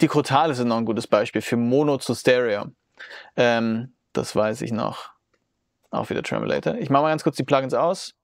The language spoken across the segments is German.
Die Crotale sind noch ein gutes Beispiel für Mono zu Stereo. Ähm, das weiß ich noch. Auch wieder Tremulator. Ich mache mal ganz kurz die Plugins aus.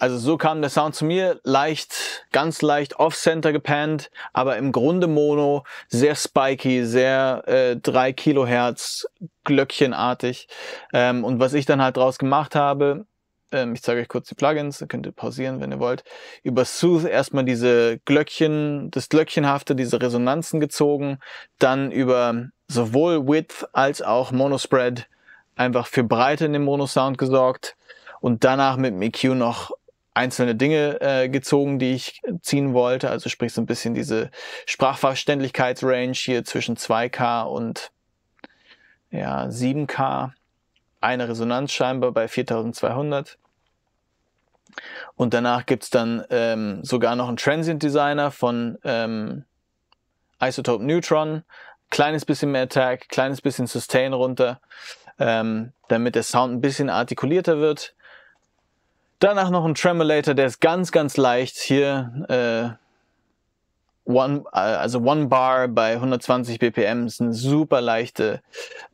Also so kam der Sound zu mir, leicht, ganz leicht off-center gepannt, aber im Grunde mono, sehr spiky, sehr äh, 3 Kilohertz, glöckchenartig. Ähm, und was ich dann halt draus gemacht habe, ähm, ich zeige euch kurz die Plugins, könnt ihr pausieren, wenn ihr wollt, über Sooth erstmal diese Glöckchen, das Glöckchenhafte, diese Resonanzen gezogen, dann über sowohl Width als auch Monospread einfach für Breite in dem Mono-Sound gesorgt und danach mit dem EQ noch einzelne Dinge äh, gezogen, die ich ziehen wollte. Also sprich so ein bisschen diese Sprachverständlichkeitsrange hier zwischen 2K und ja, 7K. Eine Resonanz scheinbar bei 4200. Und danach gibt's dann ähm, sogar noch einen Transient Designer von ähm, Isotope Neutron. Kleines bisschen mehr Attack, kleines bisschen Sustain runter, ähm, damit der Sound ein bisschen artikulierter wird. Danach noch ein Tremolator, der ist ganz, ganz leicht. Hier äh, One, äh, also One Bar bei 120 BPM ist eine super leichte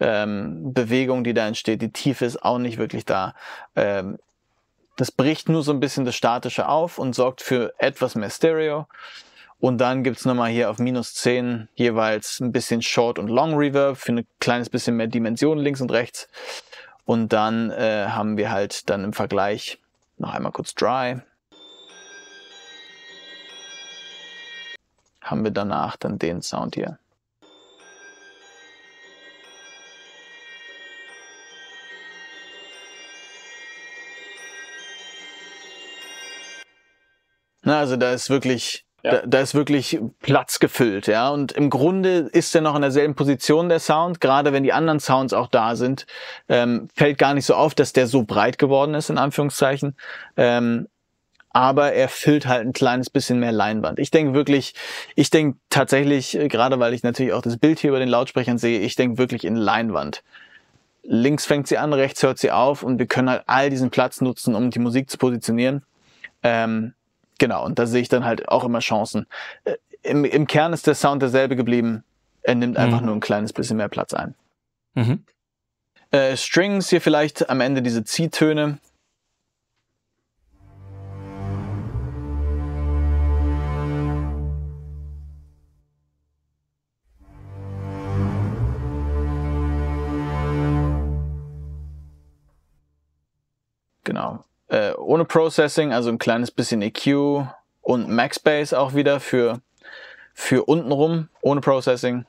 ähm, Bewegung, die da entsteht. Die Tiefe ist auch nicht wirklich da. Ähm, das bricht nur so ein bisschen das Statische auf und sorgt für etwas mehr Stereo. Und dann gibt's nochmal hier auf minus 10 jeweils ein bisschen Short und Long Reverb für ein kleines bisschen mehr Dimension links und rechts. Und dann äh, haben wir halt dann im Vergleich noch einmal kurz Dry. Haben wir danach dann den Sound hier. Na, also da ist wirklich ja. Da, da, ist wirklich Platz gefüllt, ja. Und im Grunde ist er noch in derselben Position der Sound, gerade wenn die anderen Sounds auch da sind, ähm, fällt gar nicht so auf, dass der so breit geworden ist, in Anführungszeichen. Ähm, aber er füllt halt ein kleines bisschen mehr Leinwand. Ich denke wirklich, ich denke tatsächlich, äh, gerade weil ich natürlich auch das Bild hier über den Lautsprechern sehe, ich denke wirklich in Leinwand. Links fängt sie an, rechts hört sie auf und wir können halt all diesen Platz nutzen, um die Musik zu positionieren. Ähm, Genau, und da sehe ich dann halt auch immer Chancen. Äh, im, Im Kern ist der Sound derselbe geblieben. Er nimmt einfach mhm. nur ein kleines bisschen mehr Platz ein. Mhm. Äh, Strings hier vielleicht am Ende diese Ziehtöne. Genau äh, ohne Processing, also ein kleines bisschen EQ und Maxbase auch wieder für, für untenrum, ohne Processing.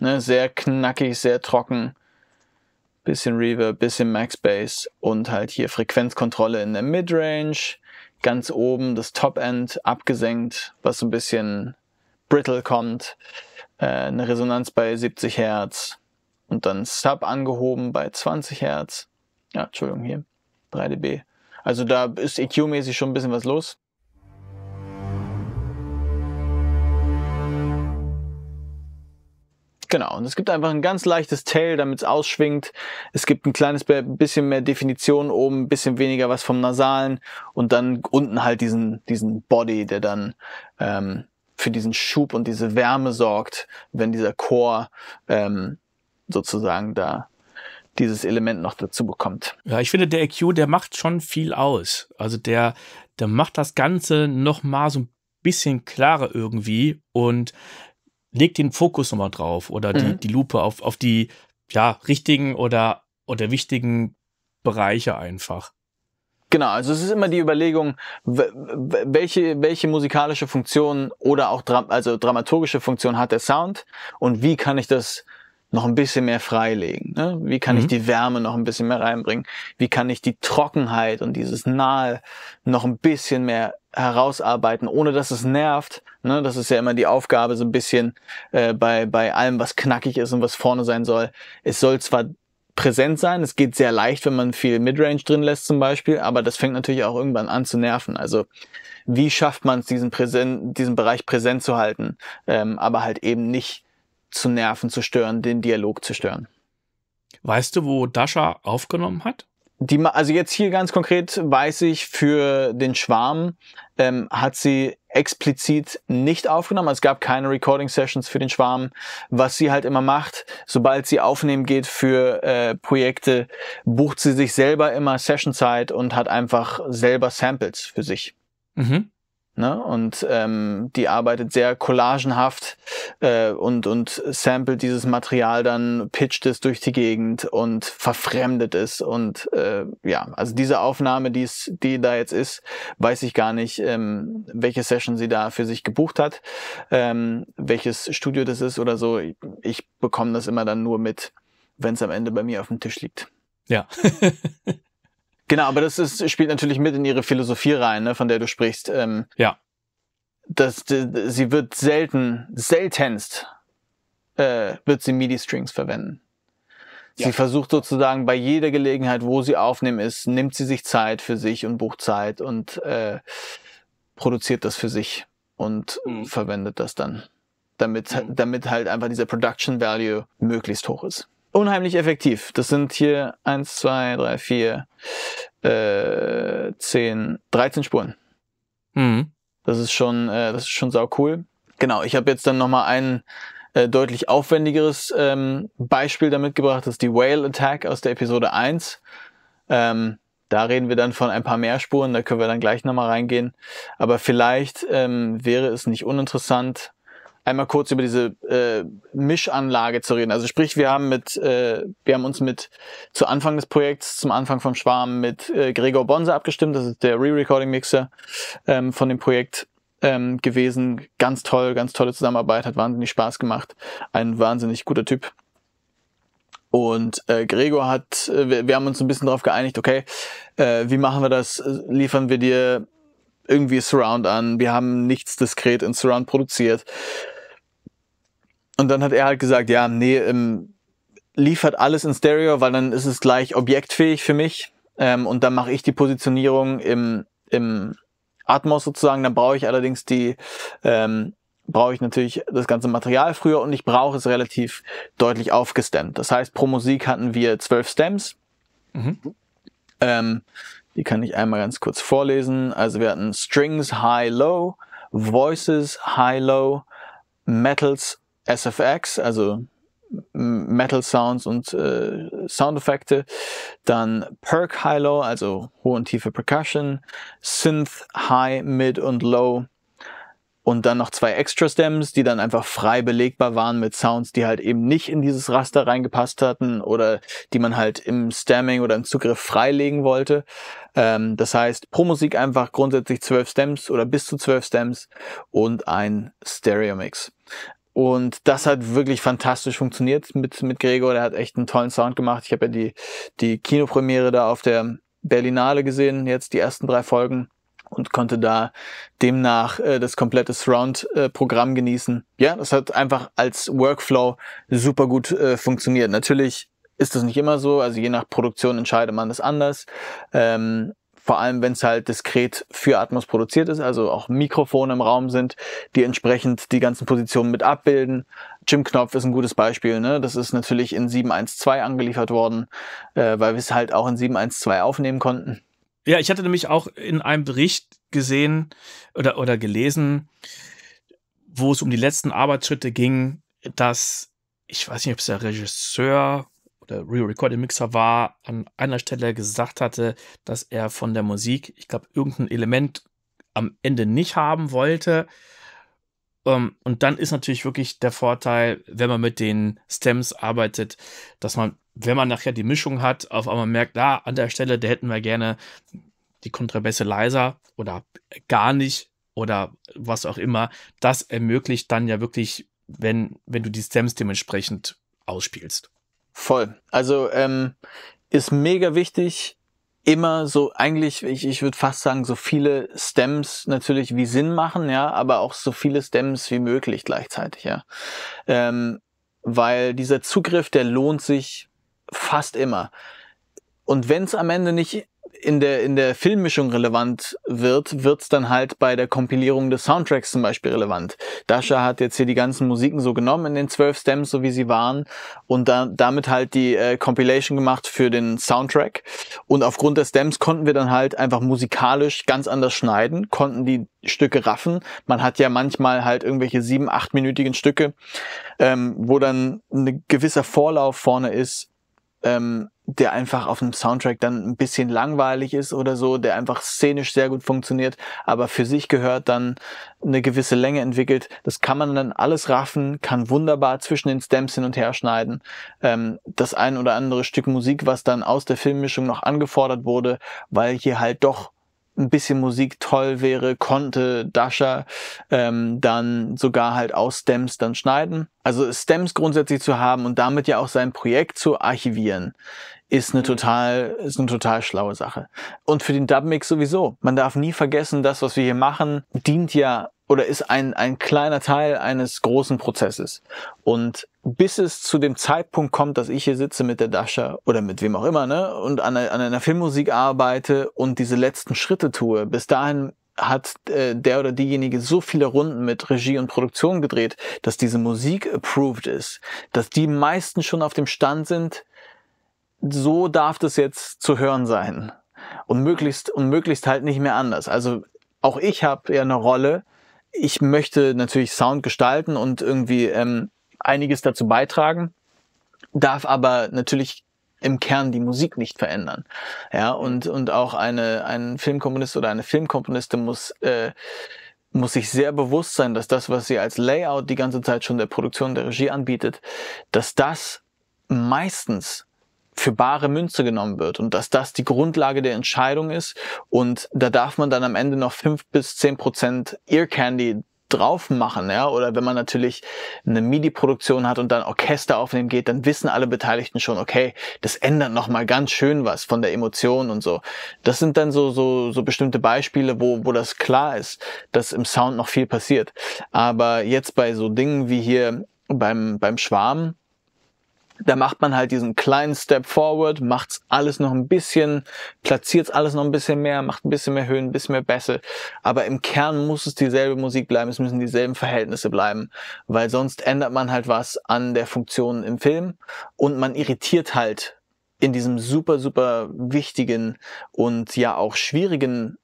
Ne, sehr knackig, sehr trocken. Bisschen Reverb, bisschen Max Bass und halt hier Frequenzkontrolle in der Midrange ganz oben das Top-End abgesenkt, was so ein bisschen brittle kommt, äh, eine Resonanz bei 70 Hertz und dann Sub angehoben bei 20 Hertz. Ja, Entschuldigung, hier 3 dB. Also da ist EQ-mäßig schon ein bisschen was los. Genau, und es gibt einfach ein ganz leichtes Tail, damit es ausschwingt. Es gibt ein kleines bisschen mehr Definition oben, ein bisschen weniger was vom Nasalen und dann unten halt diesen, diesen Body, der dann ähm, für diesen Schub und diese Wärme sorgt, wenn dieser Chor ähm, sozusagen da dieses Element noch dazu bekommt. Ja, ich finde, der EQ, der macht schon viel aus. Also der, der macht das Ganze noch mal so ein bisschen klarer irgendwie und legt den Fokus nochmal drauf oder die, mhm. die Lupe auf, auf die ja, richtigen oder, oder wichtigen Bereiche einfach. Genau, also es ist immer die Überlegung, welche, welche musikalische Funktion oder auch dra also dramaturgische Funktion hat der Sound und wie kann ich das noch ein bisschen mehr freilegen? Ne? Wie kann mhm. ich die Wärme noch ein bisschen mehr reinbringen? Wie kann ich die Trockenheit und dieses Nahe noch ein bisschen mehr herausarbeiten, ohne dass es nervt? Ne? Das ist ja immer die Aufgabe so ein bisschen äh, bei, bei allem, was knackig ist und was vorne sein soll. Es soll zwar präsent sein. Es geht sehr leicht, wenn man viel Midrange drin lässt zum Beispiel, aber das fängt natürlich auch irgendwann an zu nerven. Also wie schafft man es, diesen, Präsen diesen Bereich präsent zu halten, ähm, aber halt eben nicht zu nerven, zu stören, den Dialog zu stören. Weißt du, wo Dasha aufgenommen hat? Die, also jetzt hier ganz konkret weiß ich, für den Schwarm ähm, hat sie explizit nicht aufgenommen. Also es gab keine Recording-Sessions für den Schwarm. Was sie halt immer macht, sobald sie aufnehmen geht für äh, Projekte, bucht sie sich selber immer Sessionzeit und hat einfach selber Samples für sich. Mhm. Ne? Und ähm, die arbeitet sehr collagenhaft äh, und, und samplet dieses Material dann, pitcht es durch die Gegend und verfremdet es. Und äh, ja, also diese Aufnahme, die's, die da jetzt ist, weiß ich gar nicht, ähm, welche Session sie da für sich gebucht hat, ähm, welches Studio das ist oder so. Ich, ich bekomme das immer dann nur mit, wenn es am Ende bei mir auf dem Tisch liegt. Ja. Genau, aber das ist, spielt natürlich mit in ihre Philosophie rein, ne, von der du sprichst. Ähm, ja. Dass die, sie wird selten, seltenst äh, wird sie MIDI-Strings verwenden. Sie ja. versucht sozusagen bei jeder Gelegenheit, wo sie aufnehmen ist, nimmt sie sich Zeit für sich und bucht Zeit und äh, produziert das für sich und mhm. verwendet das dann, damit, mhm. damit halt einfach dieser Production Value möglichst hoch ist unheimlich effektiv. Das sind hier eins, zwei, drei, vier, äh, 10, 13 Spuren. Mhm. Das ist schon, äh, das ist schon sau cool. Genau, ich habe jetzt dann nochmal ein äh, deutlich aufwendigeres ähm, Beispiel damit gebracht, das ist die Whale Attack aus der Episode 1. Ähm, da reden wir dann von ein paar mehr Spuren, da können wir dann gleich nochmal reingehen. Aber vielleicht ähm, wäre es nicht uninteressant, einmal kurz über diese äh, Mischanlage zu reden. Also sprich, wir haben mit, äh, wir haben uns mit zu Anfang des Projekts, zum Anfang vom Schwarm mit äh, Gregor Bonse abgestimmt. Das ist der Re-Recording-Mixer ähm, von dem Projekt ähm, gewesen. Ganz toll, ganz tolle Zusammenarbeit, hat wahnsinnig Spaß gemacht. Ein wahnsinnig guter Typ. Und äh, Gregor hat, äh, wir, wir haben uns ein bisschen darauf geeinigt, okay, äh, wie machen wir das? Liefern wir dir irgendwie Surround an? Wir haben nichts diskret in Surround produziert. Und dann hat er halt gesagt, ja, nee, ähm, liefert alles in Stereo, weil dann ist es gleich objektfähig für mich. Ähm, und dann mache ich die Positionierung im, im Atmos sozusagen. Dann brauche ich allerdings die, ähm, brauche ich natürlich das ganze Material früher und ich brauche es relativ deutlich aufgestemmt. Das heißt, pro Musik hatten wir zwölf Stems. Mhm. Ähm, die kann ich einmal ganz kurz vorlesen. Also wir hatten Strings High Low, Voices High Low, Metals SFX, also Metal Sounds und äh, Soundeffekte, dann Perk High Low, also hohe und tiefe Percussion, Synth High, Mid und Low und dann noch zwei Extra Stems, die dann einfach frei belegbar waren mit Sounds, die halt eben nicht in dieses Raster reingepasst hatten oder die man halt im Stemming oder im Zugriff freilegen wollte. Ähm, das heißt, pro Musik einfach grundsätzlich zwölf Stems oder bis zu zwölf Stems und ein Stereo Mix. Und das hat wirklich fantastisch funktioniert mit, mit Gregor. Der hat echt einen tollen Sound gemacht. Ich habe ja die, die Kinopremiere da auf der Berlinale gesehen, jetzt die ersten drei Folgen und konnte da demnach äh, das komplette Surround-Programm äh, genießen. Ja, das hat einfach als Workflow super gut äh, funktioniert. Natürlich ist das nicht immer so, also je nach Produktion entscheidet man das anders. Ähm, vor allem, wenn es halt diskret für Atmos produziert ist, also auch Mikrofone im Raum sind, die entsprechend die ganzen Positionen mit abbilden. Jim Knopf ist ein gutes Beispiel. Ne? Das ist natürlich in 7.1.2 angeliefert worden, äh, weil wir es halt auch in 7.1.2 aufnehmen konnten. Ja, ich hatte nämlich auch in einem Bericht gesehen oder, oder gelesen, wo es um die letzten Arbeitsschritte ging, dass, ich weiß nicht, ob es der Regisseur der Real Recording Mixer war, an einer Stelle gesagt hatte, dass er von der Musik, ich glaube, irgendein Element am Ende nicht haben wollte. Um, ähm, und dann ist natürlich wirklich der Vorteil, wenn man mit den Stems arbeitet, dass man, wenn man nachher die Mischung hat, auf einmal merkt, ah, an der Stelle, da hätten wir gerne die Kontrabässe leiser oder gar nicht oder was auch immer. Das ermöglicht dann ja wirklich, wenn, wenn du die Stems dementsprechend ausspielst. Voll. Also ähm, ist mega wichtig, immer so eigentlich, ich, ich würde fast sagen, so viele Stems natürlich wie Sinn machen, ja, aber auch so viele Stems wie möglich gleichzeitig, ja. Ähm, weil dieser Zugriff, der lohnt sich fast immer. Und wenn es am Ende nicht in der, in der Filmmischung relevant wird, wird's dann halt bei der Kompilierung des Soundtracks zum Beispiel relevant. Dasha hat jetzt hier die ganzen Musiken so genommen in den zwölf Stems, so wie sie waren, und da, damit halt die äh, Compilation gemacht für den Soundtrack. Und aufgrund der Stems konnten wir dann halt einfach musikalisch ganz anders schneiden, konnten die Stücke raffen. Man hat ja manchmal halt irgendwelche sieben, achtminütigen Stücke, ähm, wo dann ein gewisser Vorlauf vorne ist, ähm, der einfach auf einem Soundtrack dann ein bisschen langweilig ist oder so, der einfach szenisch sehr gut funktioniert, aber für sich gehört dann eine gewisse Länge entwickelt. Das kann man dann alles raffen, kann wunderbar zwischen den Stems hin und her schneiden. Ähm, das ein oder andere Stück Musik, was dann aus der Filmmischung noch angefordert wurde, weil hier halt doch ein bisschen Musik toll wäre, konnte Dasha ähm, dann sogar halt aus Stems dann schneiden. Also Stems grundsätzlich zu haben und damit ja auch sein Projekt zu archivieren, ist eine mhm. total, ist eine total schlaue Sache. Und für den Dubmix sowieso. Man darf nie vergessen, das, was wir hier machen, dient ja oder ist ein, ein kleiner Teil eines großen Prozesses. Und bis es zu dem Zeitpunkt kommt, dass ich hier sitze mit der Dasha oder mit wem auch immer, ne, und an, an einer Filmmusik arbeite und diese letzten Schritte tue, bis dahin hat äh, der oder diejenige so viele Runden mit Regie und Produktion gedreht, dass diese Musik approved ist, dass die meisten schon auf dem Stand sind, so darf das jetzt zu hören sein und möglichst und möglichst halt nicht mehr anders. Also auch ich habe ja eine Rolle, ich möchte natürlich Sound gestalten und irgendwie ähm, einiges dazu beitragen, darf aber natürlich im Kern die Musik nicht verändern. Ja, und, und auch eine, ein Filmkomponist oder eine Filmkomponistin muss, äh, muss sich sehr bewusst sein, dass das, was sie als Layout die ganze Zeit schon der Produktion, der Regie anbietet, dass das meistens für bare Münze genommen wird und dass das die Grundlage der Entscheidung ist. Und da darf man dann am Ende noch fünf bis zehn Prozent Ear Candy drauf machen, ja, oder wenn man natürlich eine MIDI-Produktion hat und dann Orchester aufnehmen geht, dann wissen alle Beteiligten schon, okay, das ändert nochmal ganz schön was von der Emotion und so. Das sind dann so so so bestimmte Beispiele, wo wo das klar ist, dass im Sound noch viel passiert. Aber jetzt bei so Dingen wie hier beim beim Schwarm da macht man halt diesen kleinen Step forward, macht's alles noch ein bisschen, platziert's alles noch ein bisschen mehr, macht ein bisschen mehr Höhen, ein bisschen mehr Bässe. Aber im Kern muss es dieselbe Musik bleiben, es müssen dieselben Verhältnisse bleiben, weil sonst ändert man halt was an der Funktion im Film und man irritiert halt in diesem super, super wichtigen und ja auch schwierigen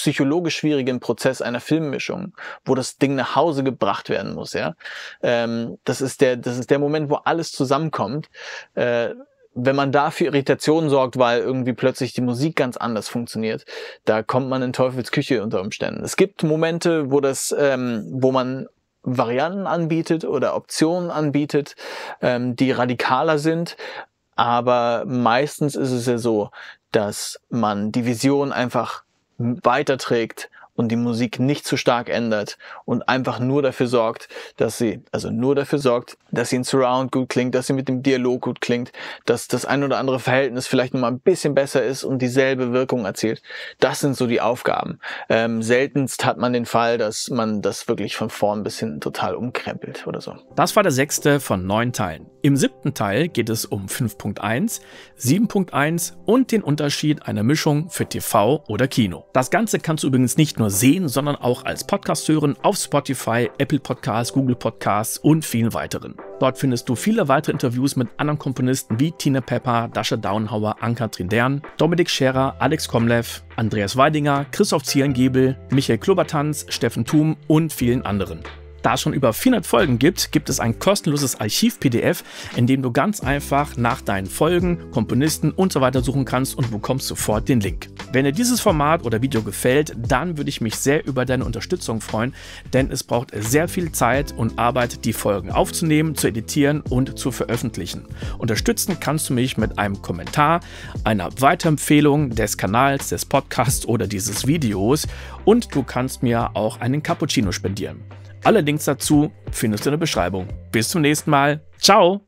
psychologisch schwierigen Prozess einer Filmmischung, wo das Ding nach Hause gebracht werden muss, ja. Ähm, das ist der, das ist der Moment, wo alles zusammenkommt. Äh, wenn man da für Irritationen sorgt, weil irgendwie plötzlich die Musik ganz anders funktioniert, da kommt man in Teufels Küche unter Umständen. Es gibt Momente, wo das, ähm, wo man Varianten anbietet oder Optionen anbietet, ähm, die radikaler sind. Aber meistens ist es ja so, dass man die Vision einfach weiterträgt und die Musik nicht zu stark ändert und einfach nur dafür sorgt, dass sie, also nur dafür sorgt, dass sie in Surround gut klingt, dass sie mit dem Dialog gut klingt, dass das ein oder andere Verhältnis vielleicht nochmal ein bisschen besser ist und dieselbe Wirkung erzielt. Das sind so die Aufgaben. Ähm, seltenst hat man den Fall, dass man das wirklich von vorn bis hinten total umkrempelt oder so. Das war der sechste von neun Teilen. Im siebten Teil geht es um 5.1, 7.1 und den Unterschied einer Mischung für TV oder Kino. Das Ganze kannst du übrigens nicht nur sehen, sondern auch als Podcast hören auf Spotify, Apple Podcasts, Google Podcasts und vielen weiteren. Dort findest du viele weitere Interviews mit anderen Komponisten wie Tina Pepper, Dasha Downhauer, anka kathrin Dern, Dominik Scherer, Alex Komlev, Andreas Weidinger, Christoph Zierengebel, Michael Klubertanz, Steffen Thum und vielen anderen. Da es schon über 400 Folgen gibt, gibt es ein kostenloses Archiv-PDF, in dem du ganz einfach nach deinen Folgen, Komponisten und so weiter suchen kannst und bekommst sofort den Link. Wenn dir dieses Format oder Video gefällt, dann würde ich mich sehr über deine Unterstützung freuen, denn es braucht sehr viel Zeit und Arbeit, die Folgen aufzunehmen, zu editieren und zu veröffentlichen. Unterstützen kannst du mich mit einem Kommentar, einer Weiterempfehlung des Kanals, des Podcasts oder dieses Videos und du kannst mir auch einen Cappuccino spendieren. Alle Links dazu findest du in der Beschreibung. Bis zum nächsten Mal. Ciao!